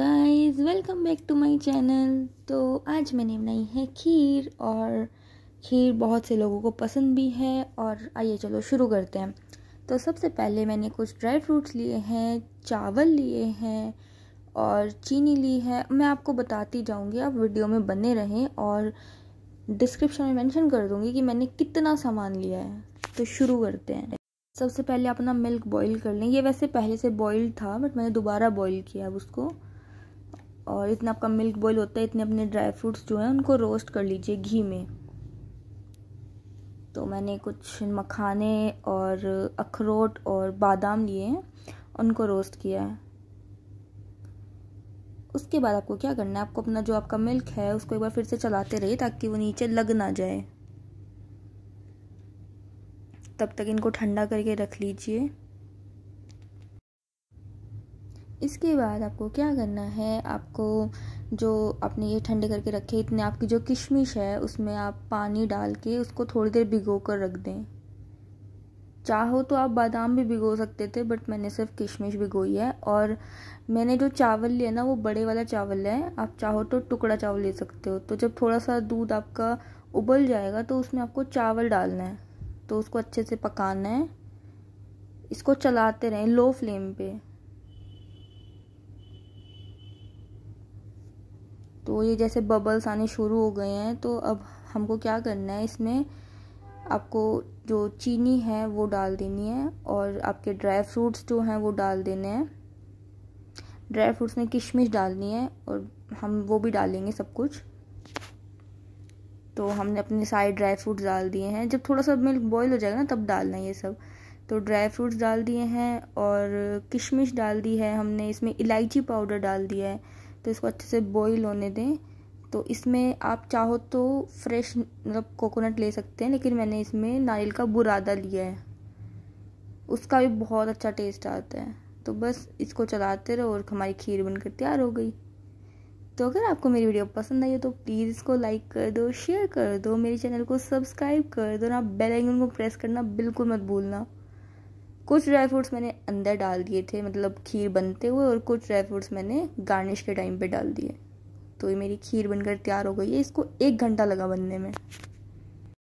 guys welcome back to my channel तो आज मैंने बनाई है खीर और खीर बहुत से लोगों को पसंद भी है और आइए चलो शुरू करते हैं तो सबसे पहले मैंने कुछ ड्राई फ्रूट्स लिए हैं चावल लिए हैं और चीनी ली है मैं आपको बताती जाऊंगी आप वीडियो में बने रहें और डिस्क्रिप्शन में मैंशन कर दूंगी कि मैंने कितना सामान लिया है तो शुरू करते हैं सबसे पहले अपना मिल्क बॉईल कर लें ये वैसे पहले से बॉईल था बट मैंने दोबारा बॉईल किया है उसको और इतना आपका मिल्क बॉयल होता है इतने अपने ड्राई फ्रूट्स जो हैं उनको रोस्ट कर लीजिए घी में तो मैंने कुछ मखाने और अखरोट और बादाम लिए हैं उनको रोस्ट किया है उसके बाद आपको क्या करना है आपको अपना जो आपका मिल्क है उसको एक बार फिर से चलाते रहिए ताकि वो नीचे लग ना जाए तब तक इनको ठंडा करके रख लीजिए इसके बाद आपको क्या करना है आपको जो आपने ये ठंडे करके रखे इतने आपकी जो किशमिश है उसमें आप पानी डाल के उसको थोड़ी देर भिगो कर रख दें चाहो तो आप बादाम भी भिगो सकते थे बट मैंने सिर्फ किशमिश भिगोई है और मैंने जो चावल लिया ना वो बड़े वाला चावल है आप चाहो तो टुकड़ा चावल ले सकते हो तो जब थोड़ा सा दूध आपका उबल जाएगा तो उसमें आपको चावल डालना है तो उसको अच्छे से पकाना है इसको चलाते रहें लो फ्लेम पे तो ये जैसे बबल्स आने शुरू हो गए हैं तो अब हमको क्या करना है इसमें आपको जो चीनी है वो डाल देनी है और आपके ड्राई फ्रूट्स जो हैं वो डाल देने हैं ड्राई फ्रूट्स में किशमिश डालनी है और हम वो भी डालेंगे सब कुछ तो हमने अपने सारे ड्राई फ्रूट्स डाल दिए हैं जब थोड़ा सा मिल्क बॉयल हो जाएगा ना तब डालना है ये सब तो ड्राई फ्रूट्स डाल दिए हैं और किशमिश डाल दी है हमने इसमें इलायची पाउडर डाल दिया है तो इसको अच्छे से बॉईल होने दें तो इसमें आप चाहो तो फ्रेश मतलब कोकोनट ले सकते हैं लेकिन मैंने इसमें नारियल का बुरादा लिया है उसका भी बहुत अच्छा टेस्ट आता है तो बस इसको चलाते रहो और हमारी खीर बनकर तैयार हो गई तो अगर आपको मेरी वीडियो पसंद आई हो तो प्लीज़ इसको लाइक कर दो शेयर कर दो मेरे चैनल को सब्सक्राइब कर दो ना बेल आइकन को प्रेस करना बिल्कुल मत भूलना कुछ ड्राई फ्रूट्स मैंने अंदर डाल दिए थे मतलब खीर बनते हुए और कुछ ड्राई फ्रूट्स मैंने गार्निश के टाइम पे डाल दिए तो ये मेरी खीर बनकर तैयार हो गई है इसको एक घंटा लगा बनने में